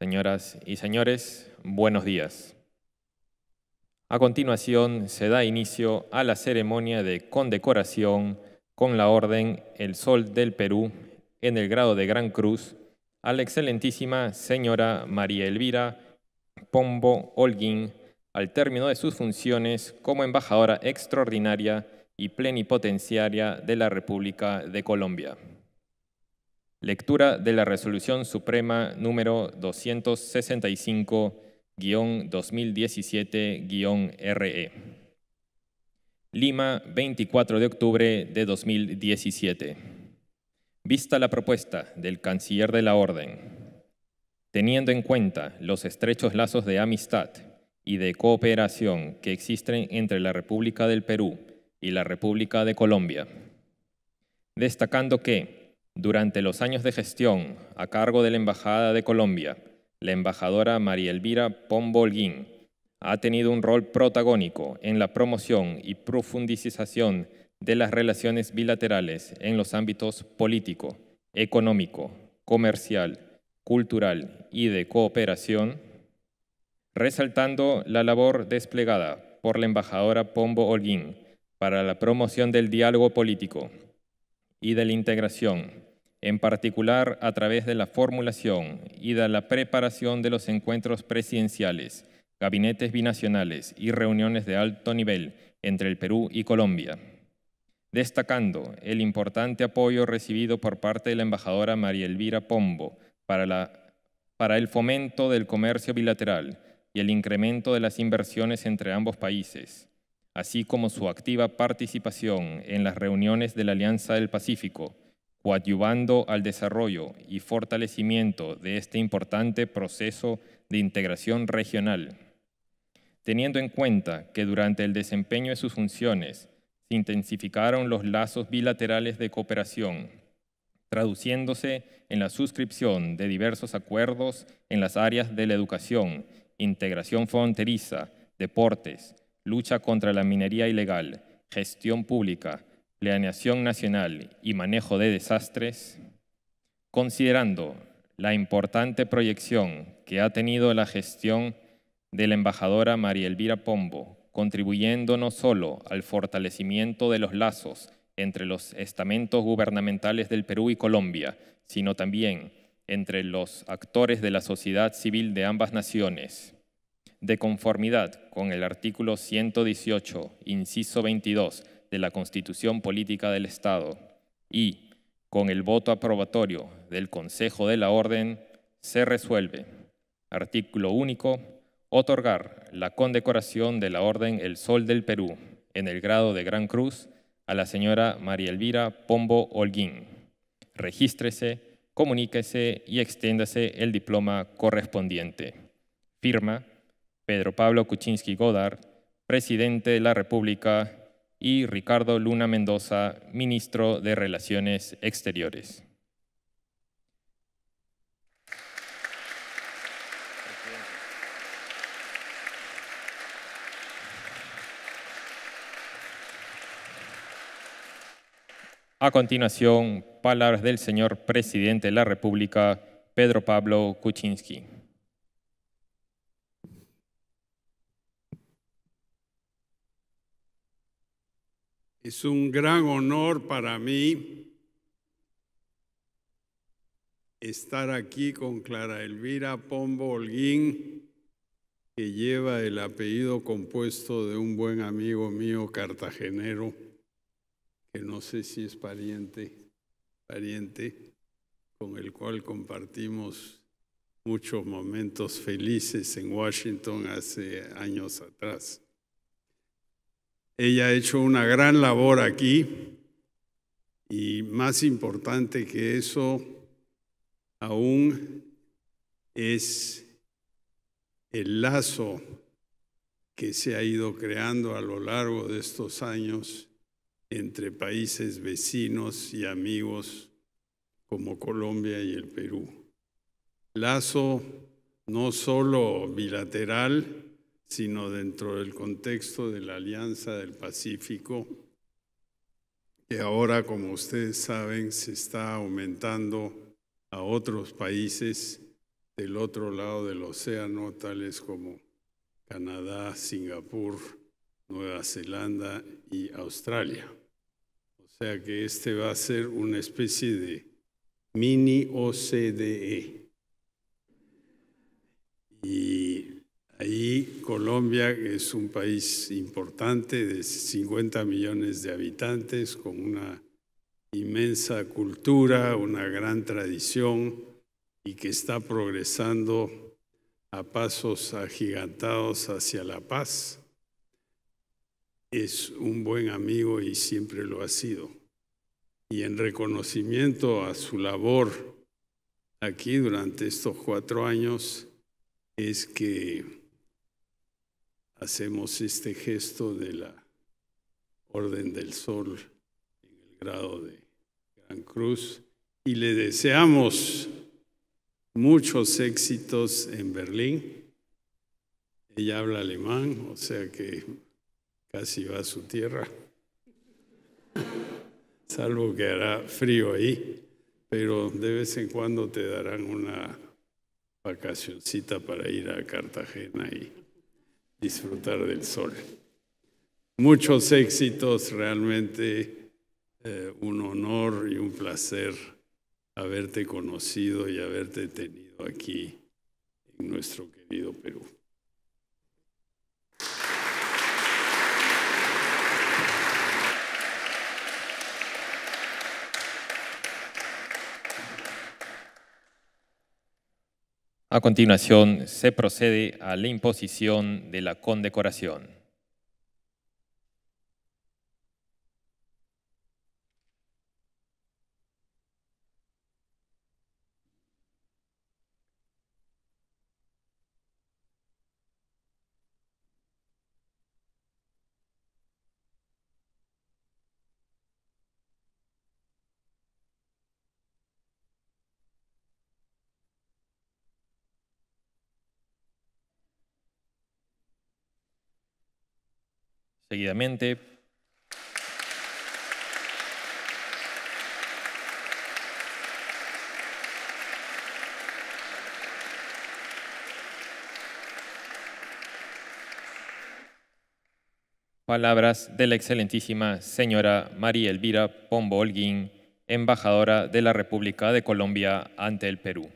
Señoras y señores, buenos días. A continuación se da inicio a la ceremonia de condecoración con la Orden El Sol del Perú en el grado de Gran Cruz a la excelentísima señora María Elvira Pombo Holguín al término de sus funciones como embajadora extraordinaria y plenipotenciaria de la República de Colombia. Lectura de la Resolución Suprema número 265-2017-RE. E. Lima, 24 de octubre de 2017. Vista la propuesta del canciller de la Orden, teniendo en cuenta los estrechos lazos de amistad y de cooperación que existen entre la República del Perú y la República de Colombia, destacando que durante los años de gestión a cargo de la Embajada de Colombia, la embajadora María Elvira Pombo Holguín ha tenido un rol protagónico en la promoción y profundización de las relaciones bilaterales en los ámbitos político, económico, comercial, cultural y de cooperación, resaltando la labor desplegada por la embajadora Pombo Holguín para la promoción del diálogo político y de la integración en particular a través de la formulación y de la preparación de los encuentros presidenciales, gabinetes binacionales y reuniones de alto nivel entre el Perú y Colombia, destacando el importante apoyo recibido por parte de la embajadora María Elvira Pombo para, para el fomento del comercio bilateral y el incremento de las inversiones entre ambos países, así como su activa participación en las reuniones de la Alianza del Pacífico, ayudando al desarrollo y fortalecimiento de este importante proceso de integración regional, teniendo en cuenta que durante el desempeño de sus funciones se intensificaron los lazos bilaterales de cooperación, traduciéndose en la suscripción de diversos acuerdos en las áreas de la educación, integración fronteriza, deportes, lucha contra la minería ilegal, gestión pública, planeación nacional y manejo de desastres, considerando la importante proyección que ha tenido la gestión de la embajadora María Elvira Pombo, contribuyendo no solo al fortalecimiento de los lazos entre los estamentos gubernamentales del Perú y Colombia, sino también entre los actores de la sociedad civil de ambas naciones, de conformidad con el artículo 118, inciso 22 de la Constitución Política del Estado y, con el voto aprobatorio del Consejo de la Orden, se resuelve, artículo único, otorgar la condecoración de la Orden El Sol del Perú en el grado de Gran Cruz a la señora María Elvira Pombo Holguín. Regístrese, comuníquese y extiéndase el diploma correspondiente. Firma Pedro Pablo Kuczynski Godard, presidente de la República y Ricardo Luna Mendoza, ministro de Relaciones Exteriores. A continuación, palabras del señor presidente de la República, Pedro Pablo Kuczynski. Es un gran honor para mí estar aquí con Clara Elvira Pombo Holguín, que lleva el apellido compuesto de un buen amigo mío cartagenero, que no sé si es pariente, pariente, con el cual compartimos muchos momentos felices en Washington hace años atrás. Ella ha hecho una gran labor aquí y más importante que eso aún es el lazo que se ha ido creando a lo largo de estos años entre países vecinos y amigos como Colombia y el Perú. Lazo no solo bilateral, sino dentro del contexto de la Alianza del Pacífico, que ahora, como ustedes saben, se está aumentando a otros países del otro lado del océano, tales como Canadá, Singapur, Nueva Zelanda y Australia. O sea que este va a ser una especie de mini OCDE. Colombia es un país importante de 50 millones de habitantes con una inmensa cultura, una gran tradición y que está progresando a pasos agigantados hacia la paz. Es un buen amigo y siempre lo ha sido. Y en reconocimiento a su labor aquí durante estos cuatro años es que hacemos este gesto de la Orden del Sol en el grado de Gran Cruz y le deseamos muchos éxitos en Berlín. Ella habla alemán, o sea que casi va a su tierra, salvo que hará frío ahí, pero de vez en cuando te darán una vacacioncita para ir a Cartagena y disfrutar del sol. Muchos éxitos, realmente eh, un honor y un placer haberte conocido y haberte tenido aquí en nuestro querido Perú. A continuación, se procede a la imposición de la condecoración. seguidamente. Palabras de la excelentísima señora María Elvira Pombo embajadora de la República de Colombia ante el Perú.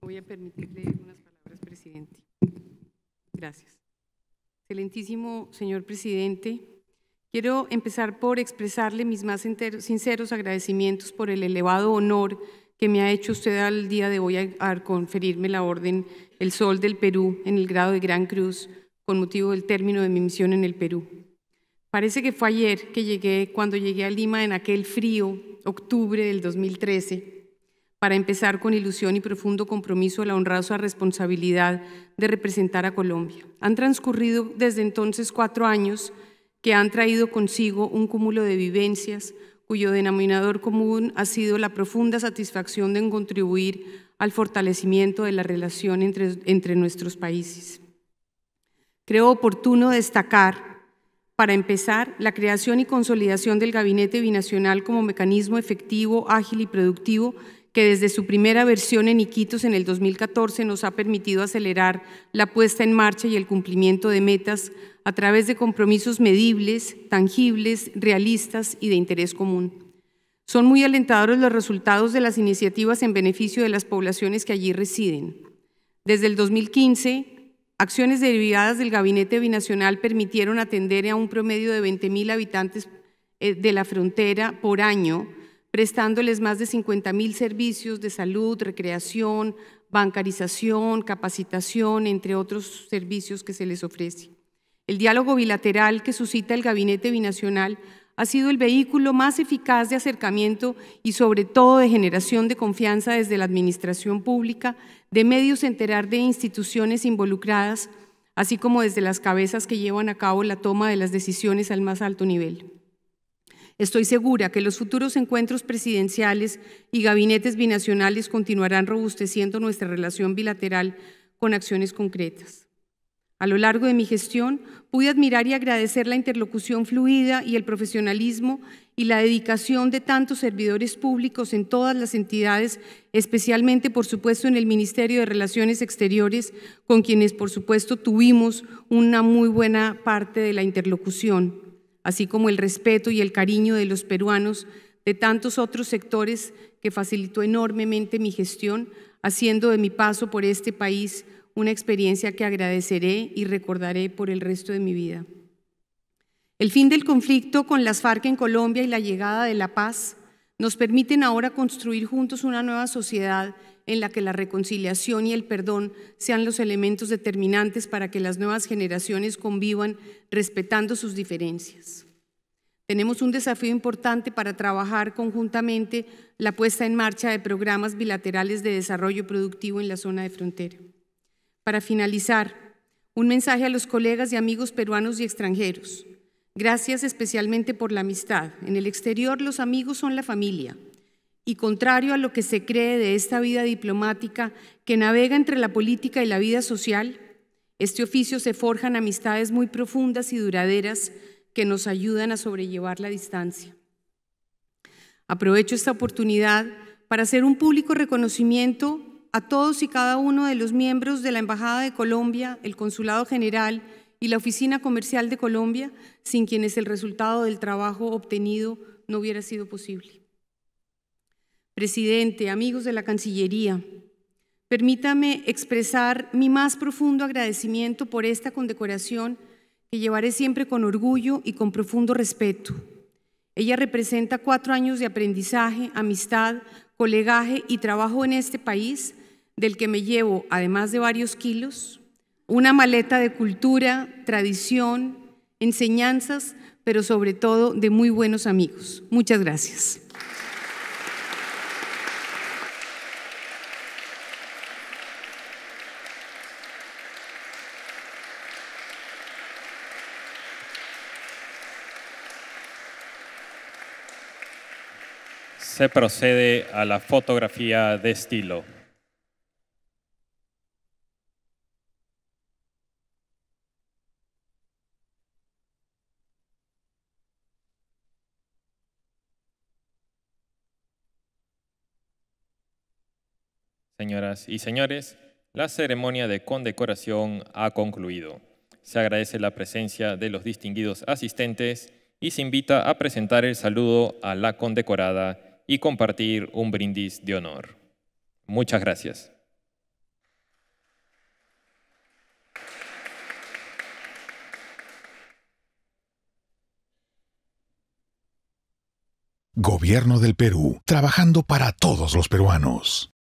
Voy a permitirle unas palabras, presidente. Gracias. Excelentísimo señor presidente, quiero empezar por expresarle mis más sinceros agradecimientos por el elevado honor que me ha hecho usted al día de hoy a, conferirme la Orden El Sol del Perú en el grado de Gran Cruz con motivo del término de mi misión en el Perú. Parece que fue ayer que llegué, cuando llegué a Lima en aquel frío octubre del 2013 para empezar con ilusión y profundo compromiso a la honrosa responsabilidad de representar a Colombia. Han transcurrido desde entonces cuatro años que han traído consigo un cúmulo de vivencias cuyo denominador común ha sido la profunda satisfacción de contribuir al fortalecimiento de la relación entre, entre nuestros países. Creo oportuno destacar para empezar, la creación y consolidación del Gabinete Binacional como mecanismo efectivo, ágil y productivo que desde su primera versión en Iquitos en el 2014 nos ha permitido acelerar la puesta en marcha y el cumplimiento de metas a través de compromisos medibles, tangibles, realistas y de interés común. Son muy alentadores los resultados de las iniciativas en beneficio de las poblaciones que allí residen. Desde el 2015, acciones derivadas del Gabinete Binacional permitieron atender a un promedio de 20.000 habitantes eh, de la frontera por año prestándoles más de 50.000 mil servicios de salud, recreación, bancarización, capacitación, entre otros servicios que se les ofrece. El diálogo bilateral que suscita el Gabinete Binacional ha sido el vehículo más eficaz de acercamiento y sobre todo de generación de confianza desde la administración pública, de medios enterar de instituciones involucradas, así como desde las cabezas que llevan a cabo la toma de las decisiones al más alto nivel. Estoy segura que los futuros encuentros presidenciales y gabinetes binacionales continuarán robusteciendo nuestra relación bilateral con acciones concretas. A lo largo de mi gestión pude admirar y agradecer la interlocución fluida y el profesionalismo y la dedicación de tantos servidores públicos en todas las entidades, especialmente por supuesto en el Ministerio de Relaciones Exteriores, con quienes por supuesto tuvimos una muy buena parte de la interlocución así como el respeto y el cariño de los peruanos, de tantos otros sectores que facilitó enormemente mi gestión, haciendo de mi paso por este país una experiencia que agradeceré y recordaré por el resto de mi vida. El fin del conflicto con las FARC en Colombia y la llegada de la paz nos permiten ahora construir juntos una nueva sociedad en la que la reconciliación y el perdón sean los elementos determinantes para que las nuevas generaciones convivan respetando sus diferencias. Tenemos un desafío importante para trabajar conjuntamente la puesta en marcha de programas bilaterales de desarrollo productivo en la zona de frontera. Para finalizar, un mensaje a los colegas y amigos peruanos y extranjeros. Gracias especialmente por la amistad. En el exterior los amigos son la familia y contrario a lo que se cree de esta vida diplomática que navega entre la política y la vida social, este oficio se forjan amistades muy profundas y duraderas que nos ayudan a sobrellevar la distancia. Aprovecho esta oportunidad para hacer un público reconocimiento a todos y cada uno de los miembros de la Embajada de Colombia, el Consulado General y la Oficina Comercial de Colombia, sin quienes el resultado del trabajo obtenido no hubiera sido posible presidente, amigos de la Cancillería, permítame expresar mi más profundo agradecimiento por esta condecoración que llevaré siempre con orgullo y con profundo respeto. Ella representa cuatro años de aprendizaje, amistad, colegaje y trabajo en este país, del que me llevo, además de varios kilos, una maleta de cultura, tradición, enseñanzas, pero sobre todo de muy buenos amigos. Muchas gracias. se procede a la fotografía de estilo. Señoras y señores, la ceremonia de condecoración ha concluido. Se agradece la presencia de los distinguidos asistentes y se invita a presentar el saludo a la condecorada y compartir un brindis de honor. Muchas gracias. Gobierno del Perú, trabajando para todos los peruanos.